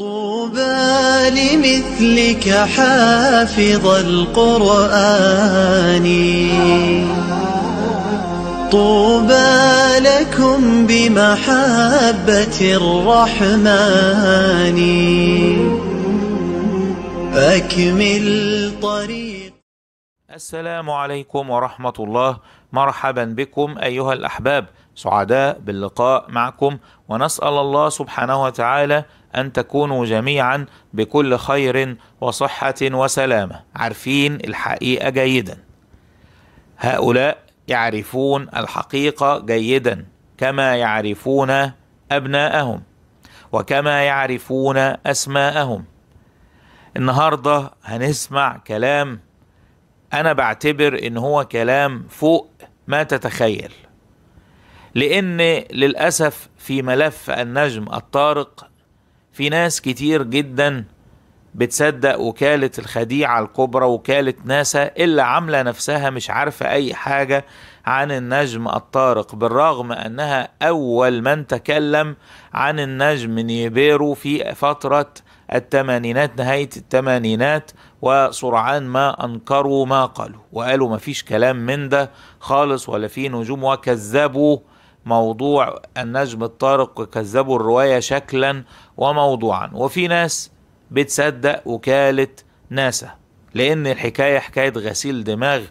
طوبى لمثلك حافظ القرآن طوبى لكم بمحبة الرحمن أكمل طريق السلام عليكم ورحمة الله مرحبا بكم أيها الأحباب سعداء باللقاء معكم ونسأل الله سبحانه وتعالى أن تكونوا جميعا بكل خير وصحة وسلامة عارفين الحقيقة جيدا هؤلاء يعرفون الحقيقة جيدا كما يعرفون أبناءهم وكما يعرفون أسماءهم النهاردة هنسمع كلام أنا بعتبر إن هو كلام فوق ما تتخيل لأن للأسف في ملف النجم الطارق في ناس كتير جدا بتصدق وكالة الخديعة الكبرى وكالة ناسا إلا عاملة نفسها مش عارفة أي حاجة عن النجم الطارق بالرغم أنها أول من تكلم عن النجم نيبيرو في فترة الثمانينات نهاية الثمانينات وسرعان ما أنكروا ما قالوا وقالوا مفيش كلام من ده خالص ولا في نجوم وكذبوا موضوع النجم الطارق وكذبوا الرواية شكلا وموضوعا وفي ناس بتصدق وكالة ناسا لأن الحكاية حكاية غسيل دماغ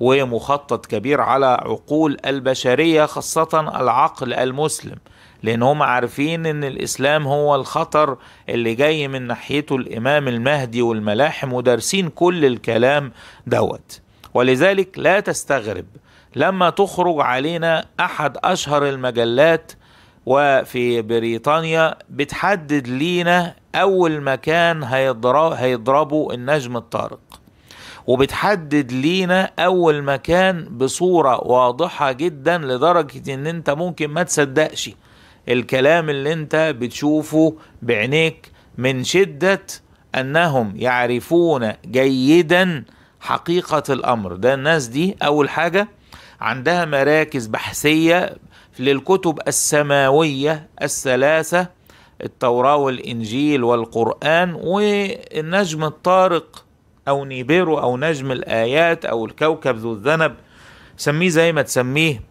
ومخطط كبير على عقول البشرية خاصة العقل المسلم لأن هم عارفين إن الإسلام هو الخطر اللي جاي من ناحيته الإمام المهدي والملاحم ودارسين كل الكلام دوت ولذلك لا تستغرب لما تخرج علينا احد اشهر المجلات وفي بريطانيا بتحدد لينا اول مكان هيضرب النجم الطارق وبتحدد لينا اول مكان بصوره واضحه جدا لدرجه ان انت ممكن ما تصدقش الكلام اللي انت بتشوفه بعينيك من شده انهم يعرفون جيدا حقيقه الامر ده الناس دي اول حاجه عندها مراكز بحثية للكتب السماوية الثلاثة التوراة والإنجيل والقرآن والنجم الطارق أو نيبيرو أو نجم الآيات أو الكوكب ذو الذنب سميه زي ما تسميه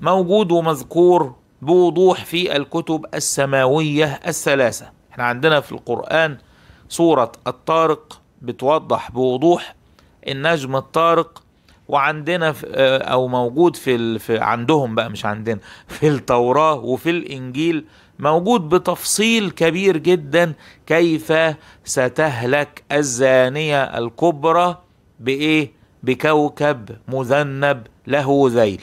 موجود ومذكور بوضوح في الكتب السماوية الثلاثة احنا عندنا في القرآن سورة الطارق بتوضح بوضوح النجم الطارق وعندنا في آه، او موجود في, ال... في عندهم بقى مش عندنا في التوراه وفي الانجيل موجود بتفصيل كبير جدا كيف ستهلك الزانيه الكبرى بايه بكوكب مذنب له ذيل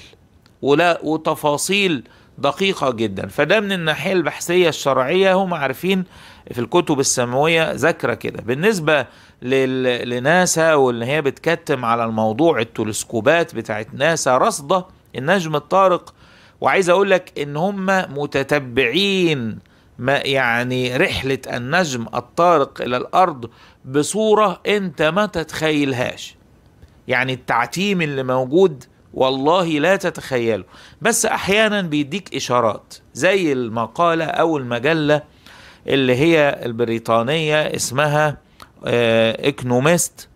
ولا وتفاصيل دقيقة جدا فده من الناحية البحثية الشرعية هم عارفين في الكتب السماوية ذاكرة كده بالنسبة لناسا واللي هي بتكتم على الموضوع التلسكوبات بتاعت ناسا رصدة النجم الطارق وعايز اقول لك ان هم متتبعين ما يعني رحلة النجم الطارق الى الارض بصورة انت ما تتخيلهاش يعني التعتيم اللي موجود والله لا تتخيله بس احيانا بيديك اشارات زي المقاله او المجله اللي هي البريطانيه اسمها آه، اكنوميست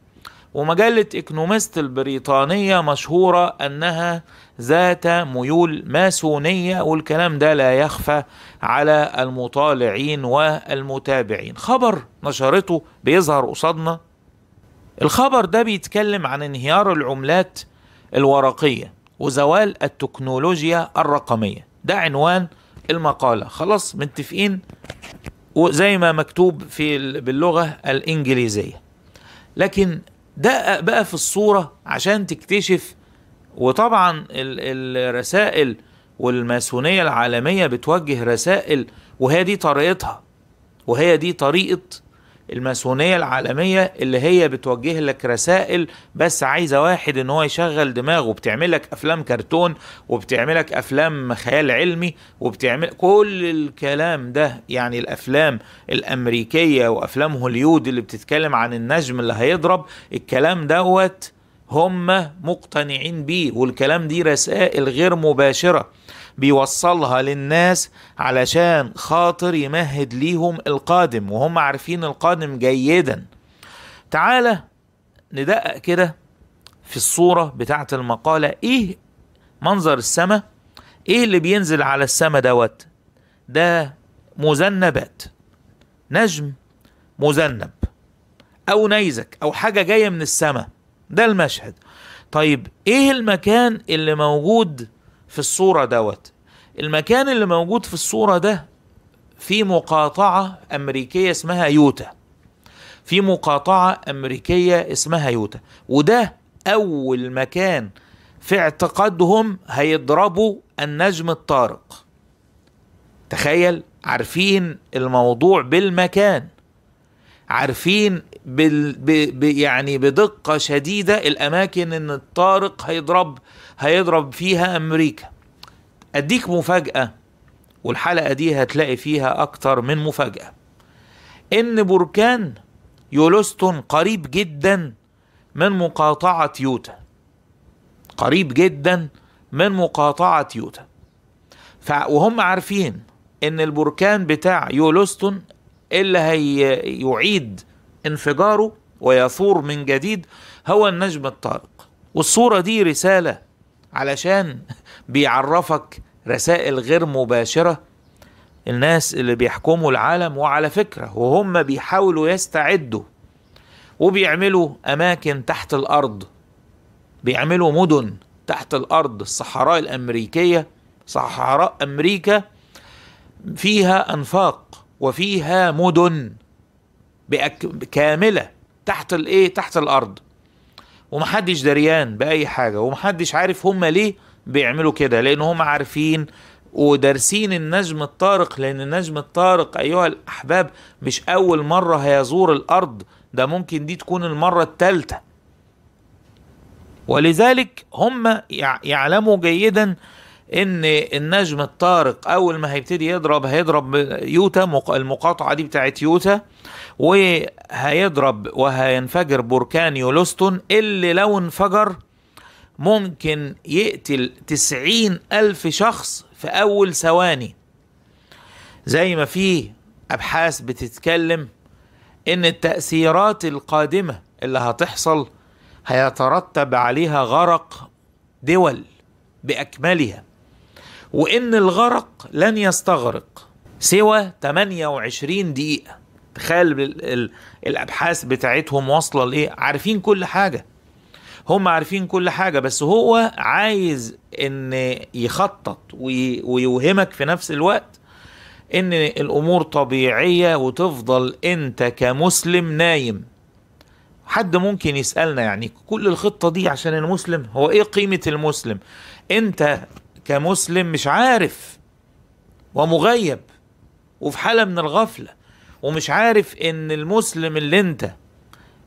ومجله اكنوميست البريطانيه مشهوره انها ذات ميول ماسونيه والكلام ده لا يخفى على المطالعين والمتابعين خبر نشرته بيظهر قصادنا الخبر ده بيتكلم عن انهيار العملات الورقية وزوال التكنولوجيا الرقمية ده عنوان المقالة خلاص متفقين وزي ما مكتوب في باللغة الإنجليزية لكن دقق بقى في الصورة عشان تكتشف وطبعا الرسائل والماسونية العالمية بتوجه رسائل وهي دي طريقتها وهي دي طريقة الماسونية العالمية اللي هي بتوجه لك رسائل بس عايزة واحد ان هو يشغل دماغه لك افلام كرتون وبتعملك افلام خيال علمي وبتعمل كل الكلام ده يعني الافلام الامريكية وافلام هوليود اللي بتتكلم عن النجم اللي هيضرب الكلام دوت هم مقتنعين بيه والكلام دي رسائل غير مباشرة بيوصلها للناس علشان خاطر يمهد ليهم القادم وهم عارفين القادم جيدا تعالى ندقق كده في الصورة بتاعة المقالة ايه منظر السماء ايه اللي بينزل على السماء دوت ده مذنبات نجم مذنب او نيزك او حاجة جاية من السماء ده المشهد طيب ايه المكان اللي موجود في الصورة دوت المكان اللي موجود في الصورة ده في مقاطعة أمريكية اسمها يوتا في مقاطعة أمريكية اسمها يوتا وده أول مكان في اعتقادهم هيضربوا النجم الطارق تخيل عارفين الموضوع بالمكان عارفين بال... ب... ب... يعني بدقة شديدة الأماكن إن الطارق هيضرب هيضرب فيها امريكا اديك مفاجاه والحلقه دي هتلاقي فيها اكتر من مفاجاه ان بركان يولوستون قريب جدا من مقاطعه يوتا قريب جدا من مقاطعه يوتا ف... وهم عارفين ان البركان بتاع يولوستون اللي هيعيد انفجاره ويثور من جديد هو النجم الطارق والصورة دي رسالة علشان بيعرفك رسائل غير مباشره الناس اللي بيحكموا العالم وعلى فكره وهم بيحاولوا يستعدوا وبيعملوا اماكن تحت الارض بيعملوا مدن تحت الارض الصحراء الامريكيه صحراء امريكا فيها انفاق وفيها مدن بأك... كامله تحت الايه تحت الارض ومحدش دريان باي حاجه ومحدش عارف هم ليه بيعملوا كده لان هم عارفين ودارسين النجم الطارق لان النجم الطارق ايها الاحباب مش اول مره هيزور الارض ده ممكن دي تكون المره الثالثه ولذلك هم يعلموا جيدا ان النجم الطارق اول ما هيبتدي يضرب هيضرب يوتا المقاطعه دي بتاعت يوتا وهيضرب وهينفجر بركان يولوستون اللي لو انفجر ممكن يقتل تسعين ألف شخص في أول ثواني زي ما في أبحاث بتتكلم إن التأثيرات القادمة اللي هتحصل هيترتب عليها غرق دول بأكملها وإن الغرق لن يستغرق سوى 28 دقيقة تخيل الابحاث بتاعتهم واصله لايه عارفين كل حاجه هم عارفين كل حاجه بس هو عايز ان يخطط ويوهمك في نفس الوقت ان الامور طبيعيه وتفضل انت كمسلم نايم حد ممكن يسالنا يعني كل الخطه دي عشان المسلم هو ايه قيمه المسلم انت كمسلم مش عارف ومغيب وفي حاله من الغفله ومش عارف ان المسلم اللي انت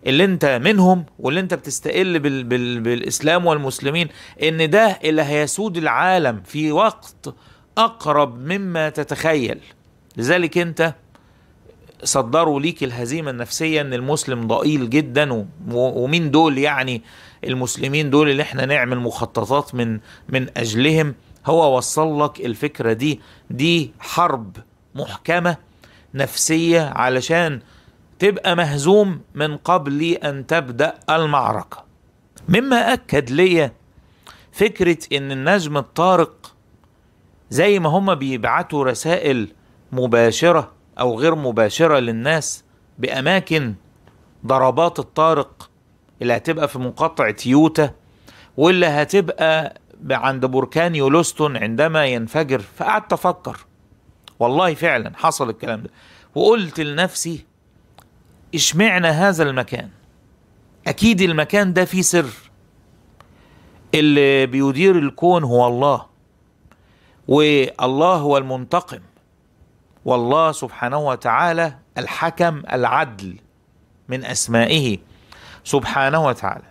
اللي انت منهم واللي انت بتستقل بال بال بالاسلام والمسلمين ان ده اللي هيسود العالم في وقت اقرب مما تتخيل لذلك انت صدروا ليك الهزيمه النفسيه ان المسلم ضئيل جدا ومين دول يعني المسلمين دول اللي احنا نعمل مخططات من من اجلهم هو وصل لك الفكره دي دي حرب محكمه نفسيه علشان تبقى مهزوم من قبل ان تبدا المعركه مما اكد ليا فكره ان النجم الطارق زي ما هما بيبعتوا رسائل مباشره او غير مباشره للناس باماكن ضربات الطارق اللي هتبقى في مقاطعه يوتا واللي هتبقى عند بركان يولوستون عندما ينفجر فقعدت افكر والله فعلا حصل الكلام ده وقلت لنفسي اشمعنى هذا المكان اكيد المكان ده فيه سر اللي بيدير الكون هو الله والله هو المنتقم والله سبحانه وتعالى الحكم العدل من اسمائه سبحانه وتعالى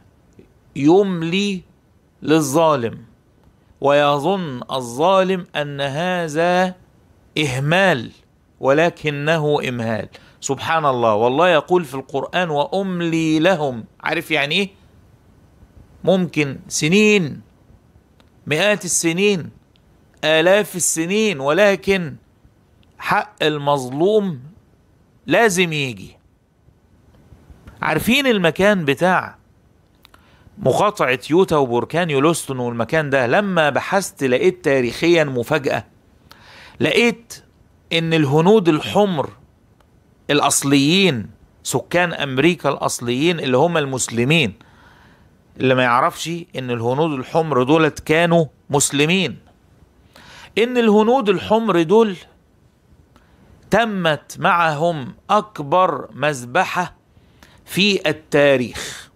يملي للظالم ويظن الظالم ان هذا إهمال ولكنه إمهال سبحان الله والله يقول في القرآن وأملي لهم عارف يعني إيه؟ ممكن سنين مئات السنين آلاف السنين ولكن حق المظلوم لازم يجي عارفين المكان بتاع مقاطعة يوتا وبركان يولستون والمكان ده لما بحثت لقيت تاريخيا مفاجأة لقيت ان الهنود الحمر الاصليين سكان امريكا الاصليين اللي هم المسلمين اللي ما يعرفش ان الهنود الحمر دولت كانوا مسلمين ان الهنود الحمر دول تمت معهم اكبر مذبحه في التاريخ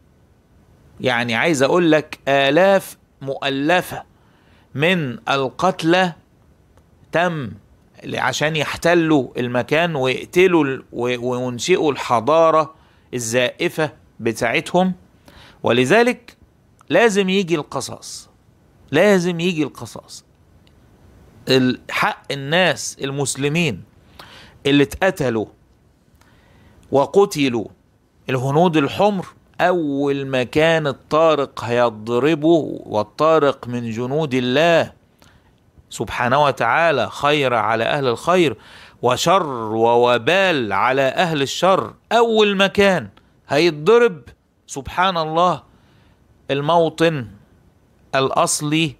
يعني عايز اقول لك الاف مؤلفه من القتلى تم عشان يحتلوا المكان ويقتلوا وينشئوا الحضارة الزائفة بتاعتهم ولذلك لازم يجي القصاص لازم يجي القصاص حق الناس المسلمين اللي اتقتلوا وقتلوا الهنود الحمر أول ما كان الطارق هيضربه والطارق من جنود الله سبحانه وتعالى خير على أهل الخير وشر ووبال على أهل الشر أول مكان هيتضرب سبحان الله الموطن الأصلي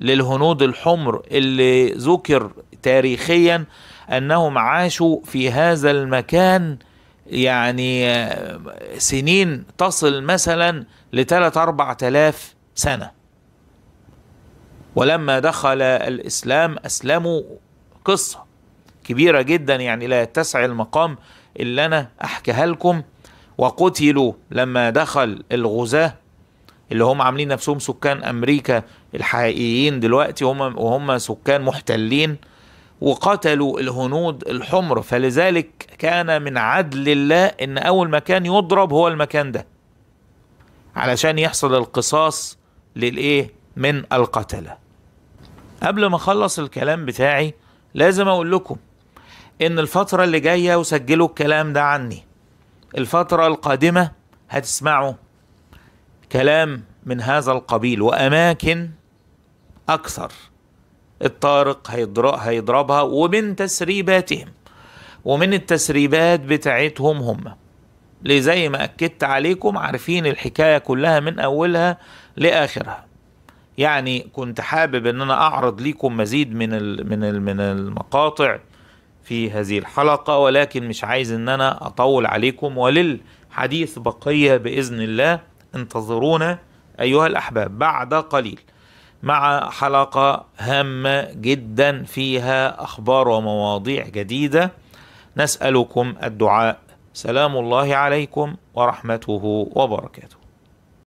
للهنود الحمر اللي ذكر تاريخيا أنهم عاشوا في هذا المكان يعني آه، سنين تصل مثلا لثلاث أربع تلاف سنة ولما دخل الإسلام أسلموا قصة كبيرة جدا يعني لا يتسع المقام اللي أنا أحكيها لكم وقتلوا لما دخل الغزاة اللي هم عاملين نفسهم سكان أمريكا الحقيقيين دلوقتي هم وهم سكان محتلين وقتلوا الهنود الحمر فلذلك كان من عدل الله ان اول مكان يضرب هو المكان ده علشان يحصل القصاص للايه من القتله قبل ما اخلص الكلام بتاعي لازم اقول لكم ان الفترة اللي جاية وسجلوا الكلام ده عني الفترة القادمة هتسمعوا كلام من هذا القبيل واماكن اكثر الطارق هيضربها ومن تسريباتهم ومن التسريبات بتاعتهم هم لزي ما اكدت عليكم عارفين الحكايه كلها من اولها لاخرها يعني كنت حابب ان انا اعرض لكم مزيد من من من المقاطع في هذه الحلقه ولكن مش عايز ان انا اطول عليكم وللحديث بقيه باذن الله انتظرونا ايها الاحباب بعد قليل مع حلقه هامه جدا فيها اخبار ومواضيع جديده نسالكم الدعاء سلام الله عليكم ورحمته وبركاته